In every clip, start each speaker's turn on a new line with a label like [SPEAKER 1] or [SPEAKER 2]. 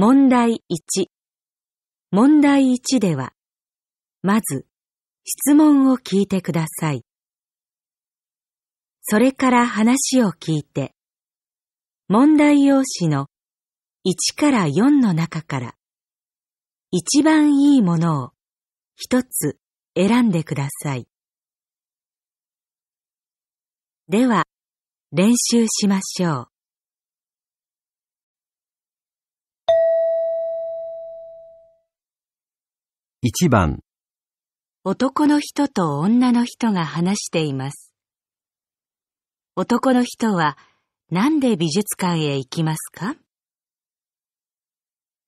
[SPEAKER 1] 問題1。問題1では、まず、質問を聞いてください。それから話を聞いて、問題用紙の1から4の中から、一番いいものを一つ選んでください。では、練習しましょう。1番男の人と女の人が話しています。男の人はなんで美術館へ行きますか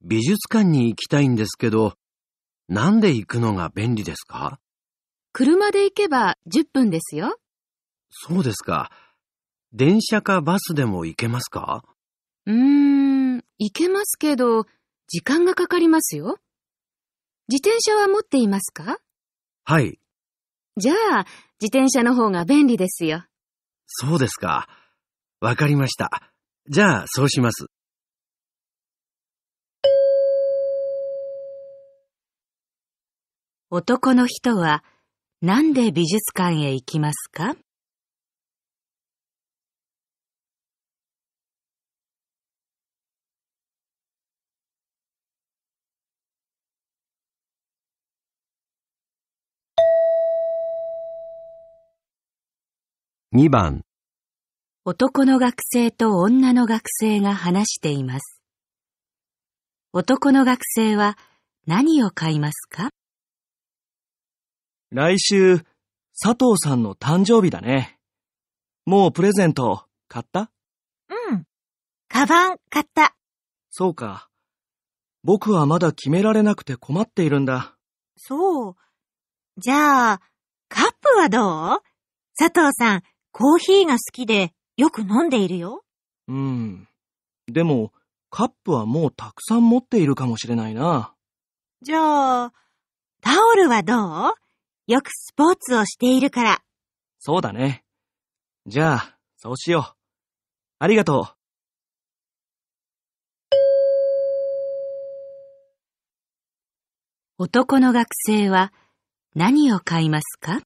[SPEAKER 2] 美術館に行きたいんですけど、なんで行くのが便利ですか
[SPEAKER 3] 車で行けば10分ですよ。
[SPEAKER 2] そうですか。電車かバスでも行けますか
[SPEAKER 3] うーん、行けますけど、時間がかかりますよ。自転車は持っていますかはい。じゃあ、自転車の方が便利ですよ。
[SPEAKER 2] そうですか。わかりました。じゃあ、そうします。
[SPEAKER 1] 男の人は、なんで美術館へ行きますか2番男の学生と女の学生が話しています。男の学生は何を買いますか
[SPEAKER 4] 来週、佐藤さんの誕生日だね。もうプレゼント買ったうん。カバン買った。そうか。僕はまだ決められなくて困っているんだ。
[SPEAKER 1] そう。じゃあ、カップはどう佐藤さん、コーヒーが好きでよく飲んでいるよ。
[SPEAKER 4] うん。でも、カップはもうたくさん持っているかもしれないな。
[SPEAKER 1] じゃあ、タオルはど
[SPEAKER 4] うよくスポーツをしているから。そうだね。じゃあ、そうしよう。ありがとう。
[SPEAKER 1] 男の学生は何を買いますか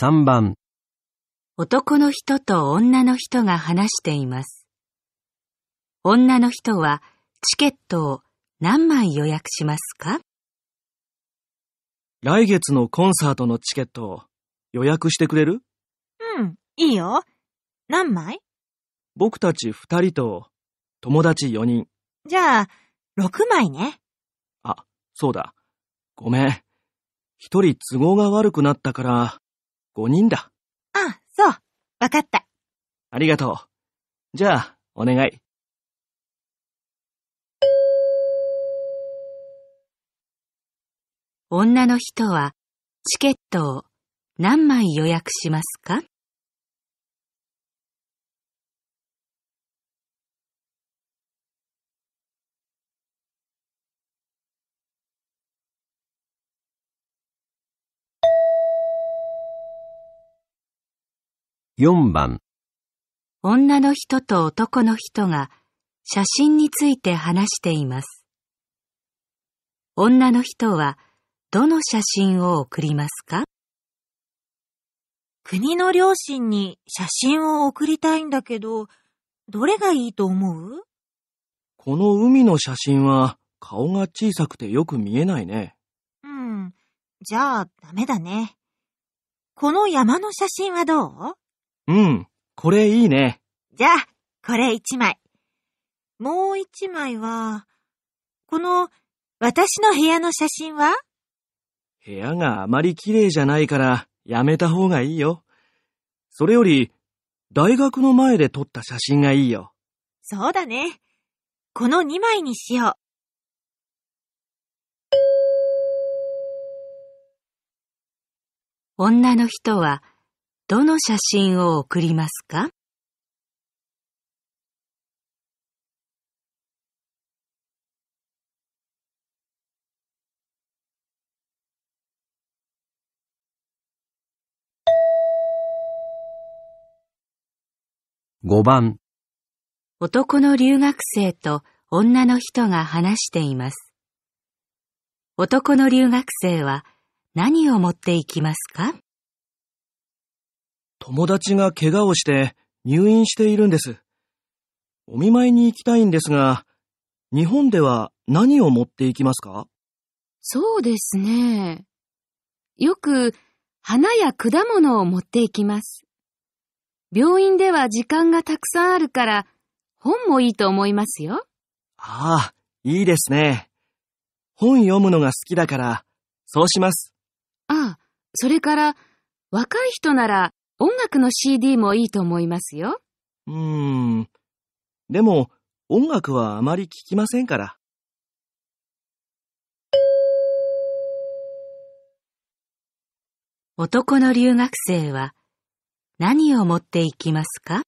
[SPEAKER 1] 3番男の人と女の人が話しています。女の人はチケットを何枚予約しますか
[SPEAKER 4] 来月のコンサートのチケットを予約してくれる
[SPEAKER 1] うん、いいよ。何枚
[SPEAKER 4] 僕たち2人と友達4人。じゃあ、6枚ね。あ、そうだ。ごめん。一人都合が悪くなったから、5人だ。あ、そう。わかった。ありがとう。じゃあ、お願い。女の人は
[SPEAKER 1] チケットを何枚予約しますか4番女の人と男の人が写真について話しています。女の人はどの写真を送りますか国の両親に写真を送りたいんだけど、どれがいいと思う
[SPEAKER 4] この海の写真は顔が小さくてよく見えないね。
[SPEAKER 1] うん。じゃあダメだね。この山の写真はどう
[SPEAKER 4] うん、これいいね。
[SPEAKER 1] じゃあ、これ一枚。もう一枚は、この、私の部屋の写真は
[SPEAKER 4] 部屋があまり綺麗じゃないから、やめた方がいいよ。それより、大学の前で撮った写真がいいよ。
[SPEAKER 1] そうだね。この2枚にしよう。女の人はどの写真を送りますか5番男の留学生と女の人が話しています。男の留学生は何を持っていきますか
[SPEAKER 4] 友達が怪我をして入院しているんです。お見舞いに行きたいんですが、日本では何を持っていきますか
[SPEAKER 3] そうですね。よく花や果物を持っていきます。病院では時間がたくさんあるから、本もいいと思いますよ。
[SPEAKER 4] ああ、いいですね。本読むのが好きだから、そうします。
[SPEAKER 3] ああ、それから、若い人なら音楽の CD もいいと思いますよ。
[SPEAKER 4] うーん。でも、音楽はあまり聴きませんから。
[SPEAKER 1] 男の留学生は何を持っていきますか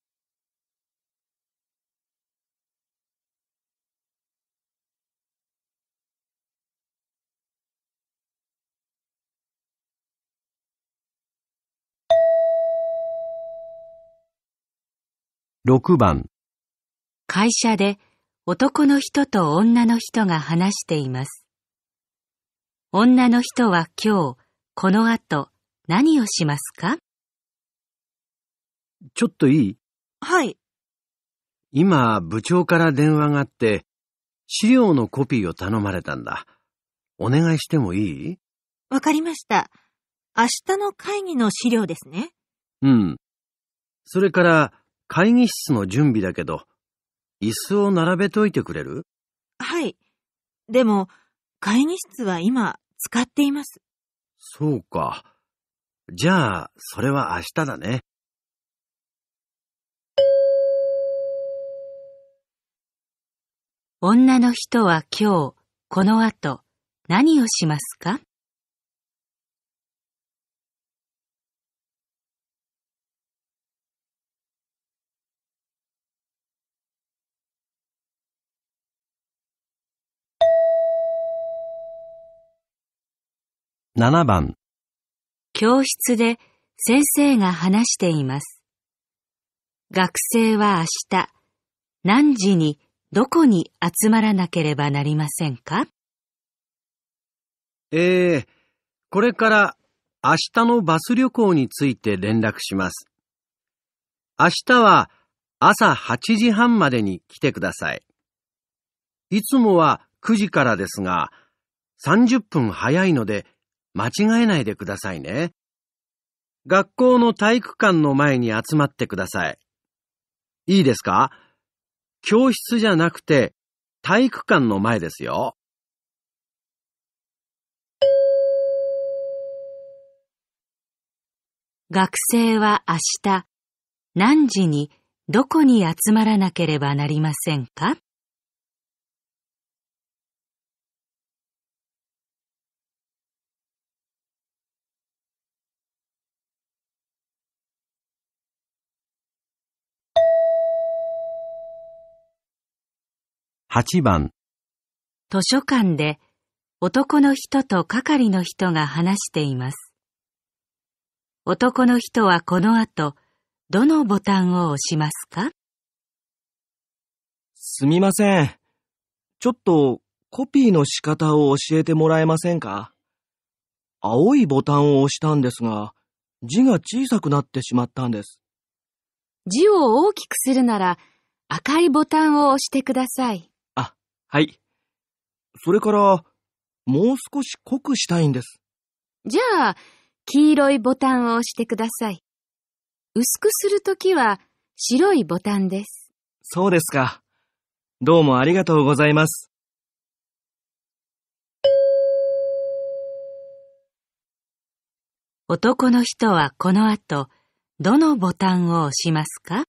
[SPEAKER 1] 6番会社で男の人と女の人が話しています。女の人は今日、この後、何をしますか
[SPEAKER 2] ちょっといいはい。今、部長から電話があって、資料のコピーを頼まれたんだ。お願いしてもいい
[SPEAKER 1] わかりました。明日の会議の資料ですね。
[SPEAKER 2] うん。それから、会議室の準備だけど、椅子を並べといてくれる
[SPEAKER 1] はい。でも、会議室は今、使っています。
[SPEAKER 2] そうか。じゃあ、それは明日だね。
[SPEAKER 1] 女の人は今日、この後、何をしますか7番教室で先生が話しています。学生は明日何時にどこに集まらなければなりませんか
[SPEAKER 2] えー、これから明日のバス旅行について連絡します。明日は朝8時半までに来てください。いつもは9時からですが、30分早いので間違えないでくださいね。学校の体育館の前に集まってください。いいですか教室じゃなくて体育館の前ですよ。
[SPEAKER 1] 学生は明日何時にどこに集まらなければなりませんか
[SPEAKER 2] 8番
[SPEAKER 1] 図書館で男の人と係の人が話しています。男の人はこの後、どのボタンを押しますか
[SPEAKER 4] すみません。ちょっとコピーの仕方を教えてもらえませんか青いボタンを押したんですが、字が小さくなってしまったんです。字を
[SPEAKER 3] 大きくするなら赤いボタンを押してください。
[SPEAKER 4] はい。それから、もう少し濃くしたいんです。
[SPEAKER 3] じゃあ、黄色いボタンを押してください。薄くするときは、白いボタンです。
[SPEAKER 4] そうですか。どうもありがとうございます。
[SPEAKER 1] 男の人はこの後、どのボタンを押しますか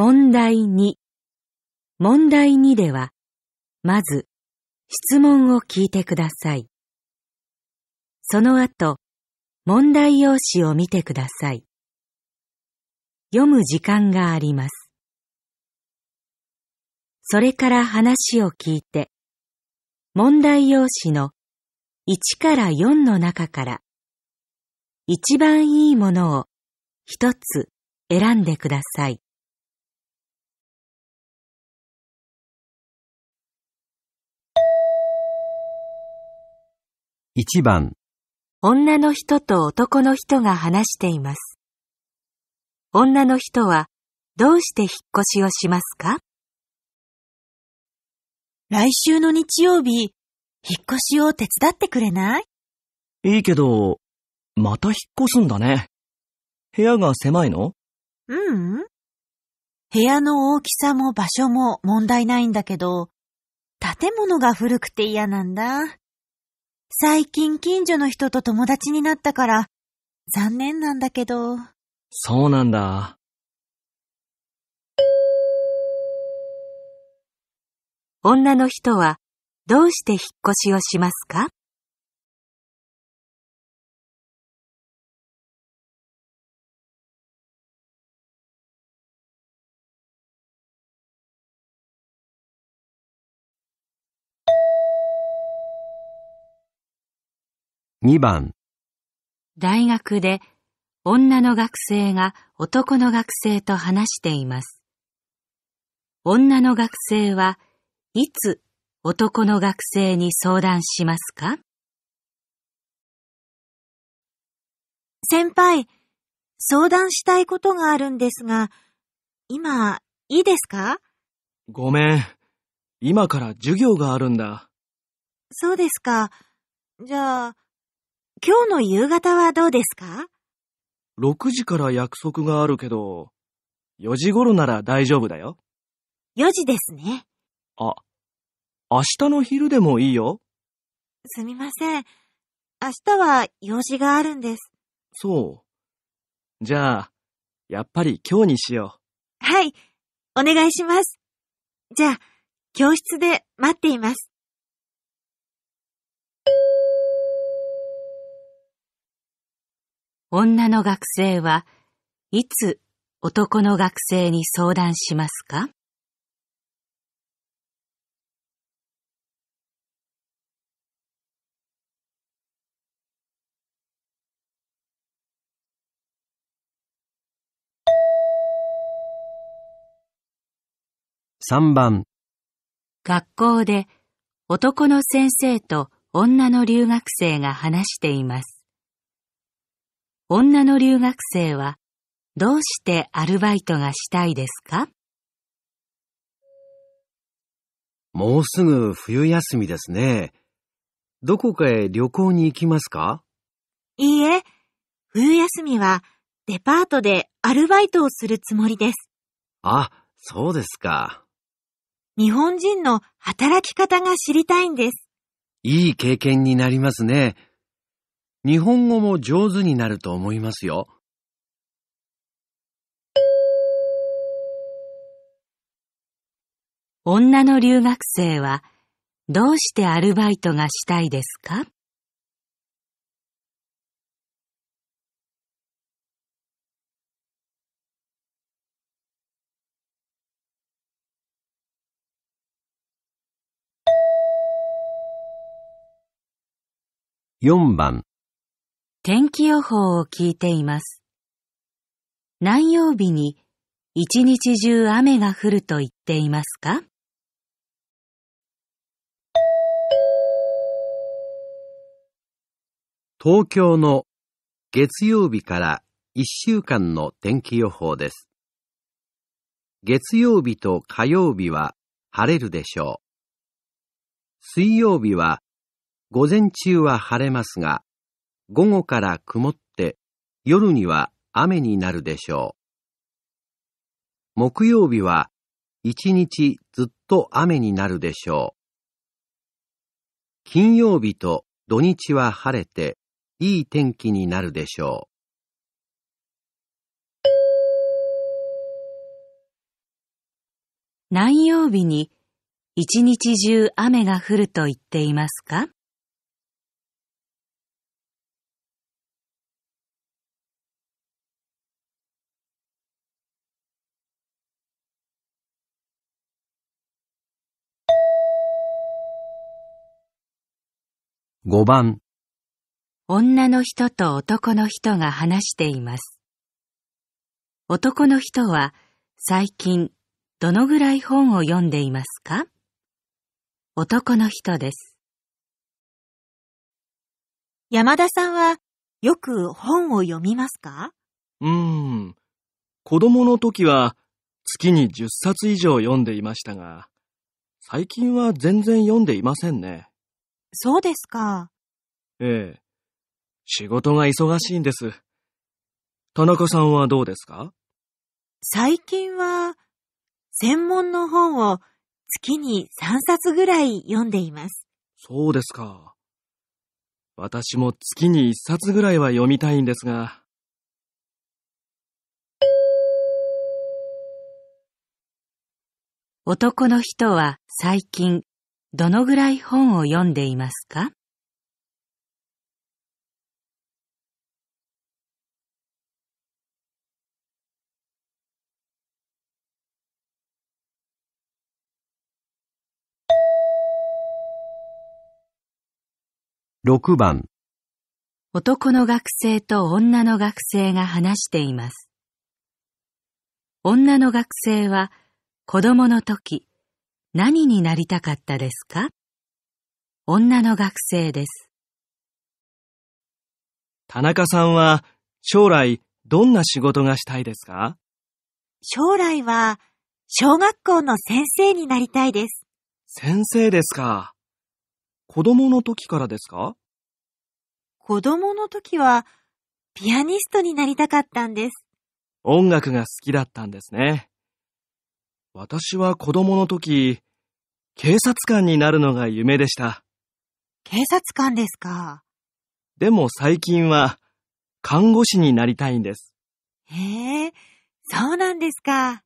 [SPEAKER 1] 問題2。問題2では、まず、質問を聞いてください。その後、問題用紙を見てください。読む時間があります。それから話を聞いて、問題用紙の1から4の中から、一番いいものを一つ選んでください。1番女の人と男の人が話しています。女の人はどうして引っ越しをしますか来週の日曜日、引
[SPEAKER 4] っ越しを手伝ってくれないいいけど、また引っ越すんだね。部屋が狭いの
[SPEAKER 1] うん、うん。部屋の大きさも場所も問題ないんだけど、建物が古くて嫌なんだ。最近近所の人と友達になったから、残念なんだけど。
[SPEAKER 4] そうなんだ。
[SPEAKER 1] 女の人はどうして引っ越しをしますか2番大学で女の学生が男の学生と話しています。女の学生はいつ男の学生に相談しますか先輩、相談したいことがあるんですが、今、いいですか
[SPEAKER 4] ごめん。今から授業があるんだ。
[SPEAKER 1] そうですか。じゃあ、今日の夕方はどうですか
[SPEAKER 4] ?6 時から約束があるけど、4時頃なら大丈夫だよ。4時ですね。あ、明日の昼でもいいよ。
[SPEAKER 1] すみません。明日は用事があるんです。
[SPEAKER 4] そう。じゃあ、やっぱり今日にしよ
[SPEAKER 1] う。はい、お願いします。じゃあ、教室で待っています。女の学生はいつ男の学生に相談しますか3番学校で男の先生と女の留学生が話しています。女の留学生はどうしてアルバイトがしたいですか
[SPEAKER 2] もうすぐ冬休みですね。どこかへ旅行に行きますかいいえ、冬休
[SPEAKER 1] みはデパートでアルバイトをするつもりです。
[SPEAKER 2] あ、そうですか。
[SPEAKER 1] 日本人の働き方が知りたいんです。
[SPEAKER 2] いい経験になりますね。日本語も上手になると思いますよ。
[SPEAKER 1] 女の留学生はどうしてアルバイトがしたいですか
[SPEAKER 2] 4番
[SPEAKER 1] 天気予報を聞いています。何曜日に一日中雨が降ると言っていますか
[SPEAKER 2] 東京の月曜日から一週間の天気予報です。月曜日と火曜日は晴れるでしょう。水曜日は午前中は晴れますが、午後から曇って、夜には雨になるでしょう。木曜日は、一日ずっと雨になるでしょう。金曜日と土日は晴れて、いい天気になるでしょう。
[SPEAKER 1] 何曜日に一日中雨が降ると言っていますか5番女の人と男の人が話しています。男の人は最近どのぐらい本を読んでいますか男の人です。山田さんはよく本を読みますか
[SPEAKER 4] うーん。子供の時は月に10冊以上読んでいましたが、最近は全然読んでいませんね。そうですか。ええ。仕事が忙しいんです。田中さんはどうですか
[SPEAKER 1] 最近は、専門の本を月に3冊ぐらい読んでいます。
[SPEAKER 4] そうですか。私も月に1冊ぐらいは読みたいんですが。
[SPEAKER 1] 男の人は最近どのぐらい本を読んでいます
[SPEAKER 4] か
[SPEAKER 2] 6番
[SPEAKER 1] 男の学生と女の学生が話しています。女の学生は子供の時、何になりたかったですか女の学生です。
[SPEAKER 4] 田中さんは将来どんな仕事がしたいですか
[SPEAKER 1] 将来は小学校の先生になりたいです。
[SPEAKER 4] 先生ですか。子供の時からですか
[SPEAKER 1] 子供の時はピアニストになりたかったんです。
[SPEAKER 4] 音楽が好きだったんですね。私は子供の時、警察官になるのが夢でした。
[SPEAKER 1] 警察官ですか。
[SPEAKER 4] でも最近は、看護師になりたいんです。
[SPEAKER 1] へえ、そうなんですか。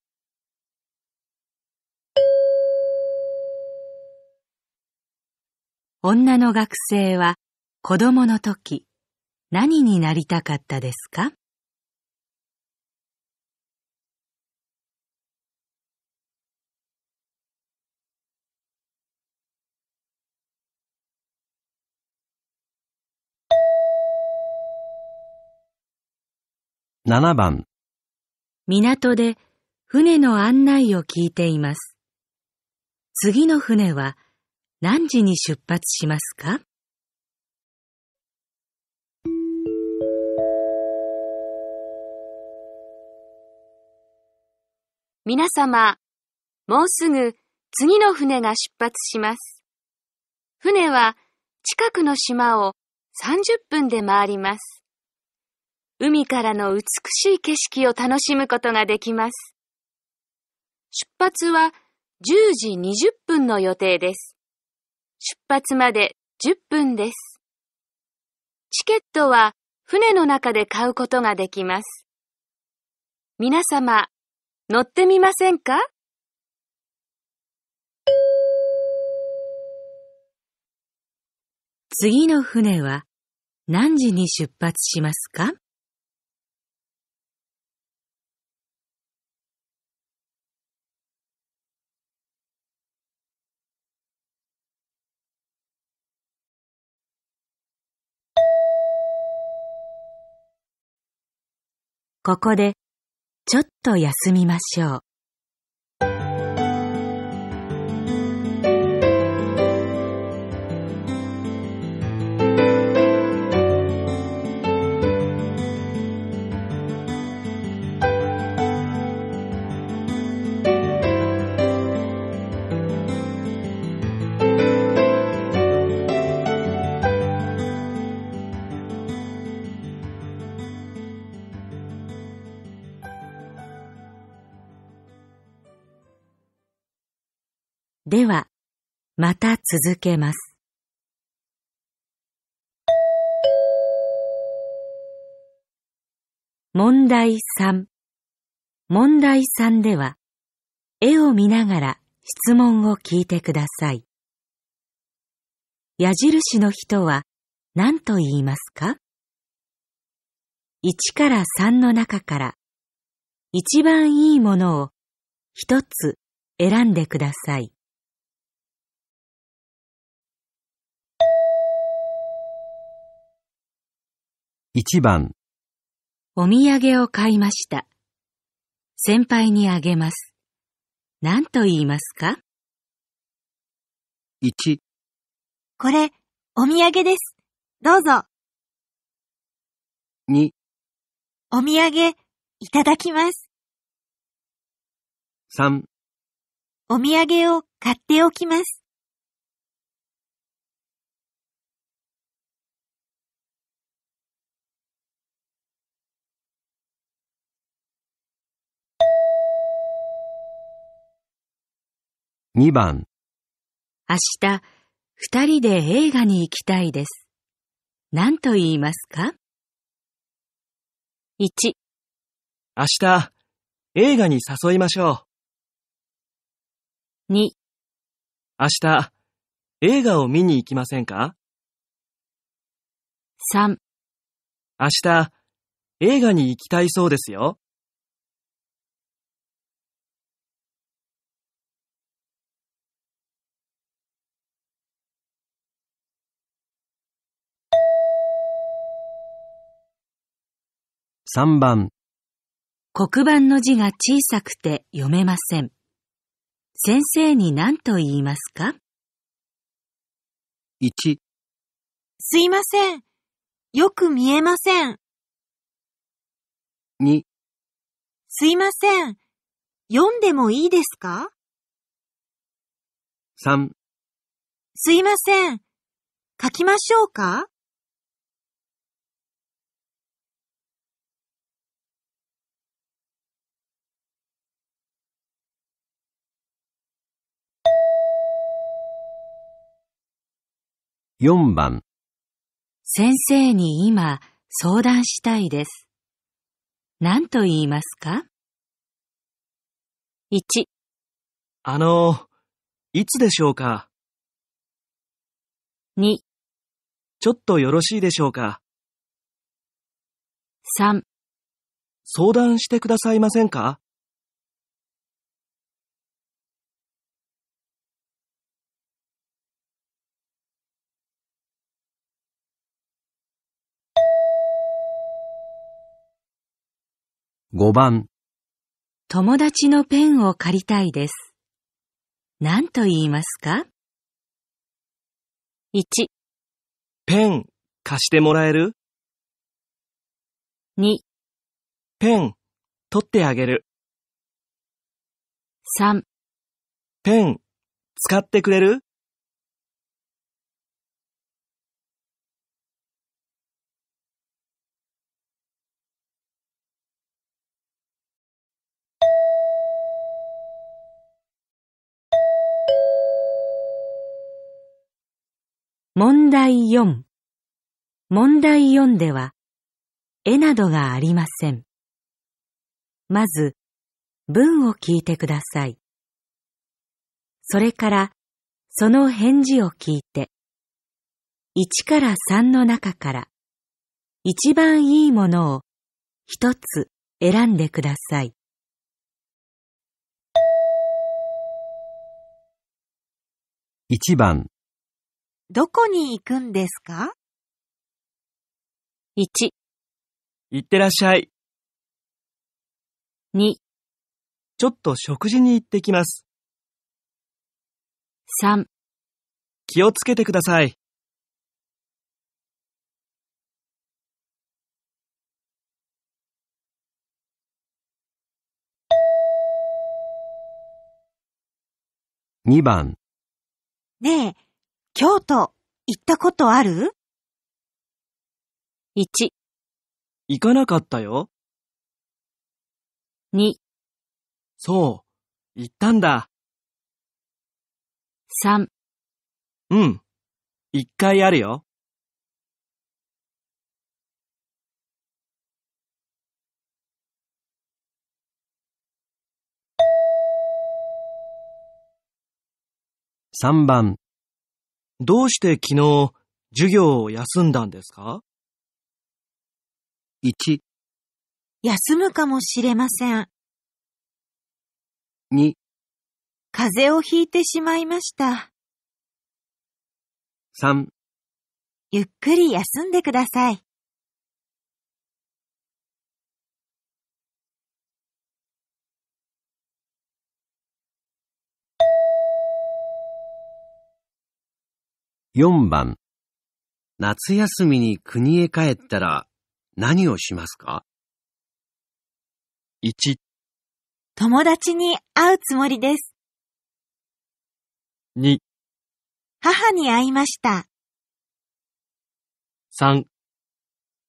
[SPEAKER 1] 女の学生は子供の時何になりたかったですか
[SPEAKER 2] 7番
[SPEAKER 1] 港で船の案内を聞いています。次の船は何時に出発しますか皆様、
[SPEAKER 3] もうすぐ次の船が出発します。船は近くの島を30分で回ります。海からの美しい景色を楽しむことができます。出発は10時20分の予定です。出発まで10分です。チケットは船の中で買うことができます。皆様、乗ってみませんか
[SPEAKER 1] 次の船は何時に出発しますかここでちょっと休みましょう。では、また続けます。問題3。問題3では、絵を見ながら質問を聞いてください。矢印の人は何と言いますか ?1 から3の中から一番いいものを一つ選んでください。1番お土産を買いました。先輩にあげます。何と言いますか ?1 これ、お土産です。どうぞ。2お土産、いただきます。3お土産を買っておきます。2番明日、二人で映画に行きたいです。何と言いますか ?1、
[SPEAKER 4] 明日、映画に誘いましょう。2、明日、映画を見に行きませんか ?3、明日、映画に行きたいそうですよ。
[SPEAKER 2] 3番
[SPEAKER 1] 黒板の字が小さくて読めません。先生に何と言いますか ?1 すいません。よく見えません。2すいません。読んでもいいですか ?3 すいません。書きましょうか
[SPEAKER 2] 4番
[SPEAKER 1] 先生に今相談したいです。何と言いますか ?1
[SPEAKER 4] あの、いつでしょうか ?2 ちょっとよろしいでしょうか ?3 相談してくださいませんか
[SPEAKER 2] 5番
[SPEAKER 1] 友達のペンを借りたいです。何と言いますか ?1、
[SPEAKER 4] ペン貸してもらえる ?2、ペン取ってあげる。3、ペン使ってくれる
[SPEAKER 1] 問題4。問題4では、絵などがありません。まず、文を聞いてください。それから、その返事を聞いて、1から3の中から、一番いいものを一つ選んでください。1番どこに行くん
[SPEAKER 4] ですか ?1、
[SPEAKER 2] いってらっしゃい。
[SPEAKER 4] 2、ちょっと食事に行ってきます。3、気をつけてください。
[SPEAKER 2] 2番
[SPEAKER 1] ねえ、京都、行ったこと
[SPEAKER 4] ある ?1、
[SPEAKER 2] 行かなかったよ。
[SPEAKER 4] 2、そう、行ったんだ。3、うん、一回あるよ。
[SPEAKER 2] 3番どうして昨日
[SPEAKER 4] 授業を休んだんですか ?1、休むかもしれません。
[SPEAKER 2] 2、
[SPEAKER 1] 風邪をひいてしまいました。3、ゆっくり休んでください。
[SPEAKER 2] 4番夏休みに国へ帰ったら何をしますか ?1 友達に会うつもりです。
[SPEAKER 4] 2
[SPEAKER 1] 母に会いました。3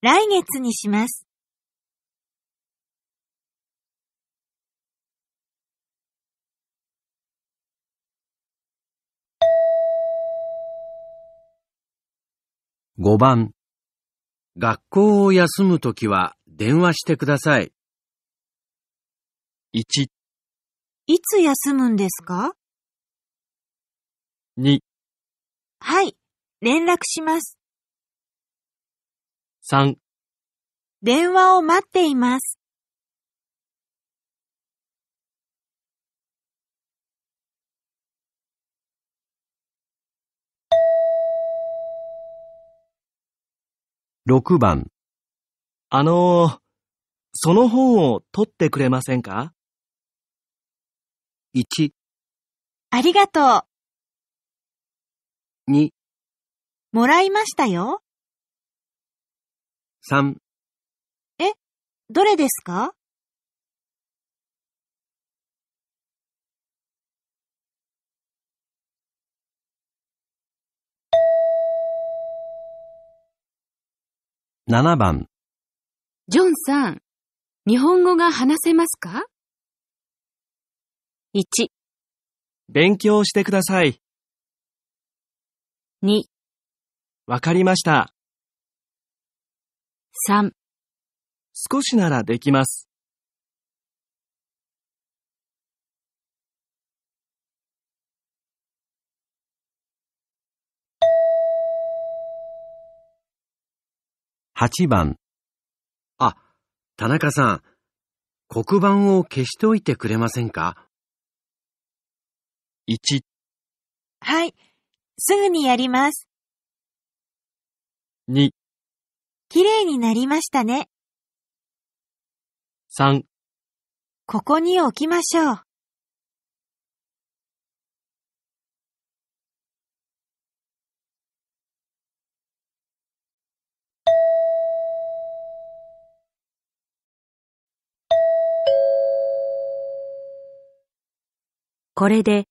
[SPEAKER 1] 来月にします。
[SPEAKER 2] 5番。学校を休むときは電話してください。1、
[SPEAKER 1] いつ休むんですか2、はい、連絡します。3。電話を待っています。
[SPEAKER 2] 6番。
[SPEAKER 4] あのー、その本を取ってくれませんか ?1、
[SPEAKER 1] ありがとう2、もらいましたよ。3、えどれですか
[SPEAKER 2] 7番、
[SPEAKER 1] ジョンさん、
[SPEAKER 3] 日本語が話せますか ?1、
[SPEAKER 4] 勉強してください。2、わかりました。3、少しならできます。
[SPEAKER 2] 8番。あ、田中さん、黒板を消しておいてくれませんか ?1、
[SPEAKER 1] はい。すぐにやります。2、きれいになりましたね。3ここに置きましょう。これで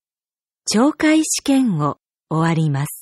[SPEAKER 1] 懲戒試験を終わります。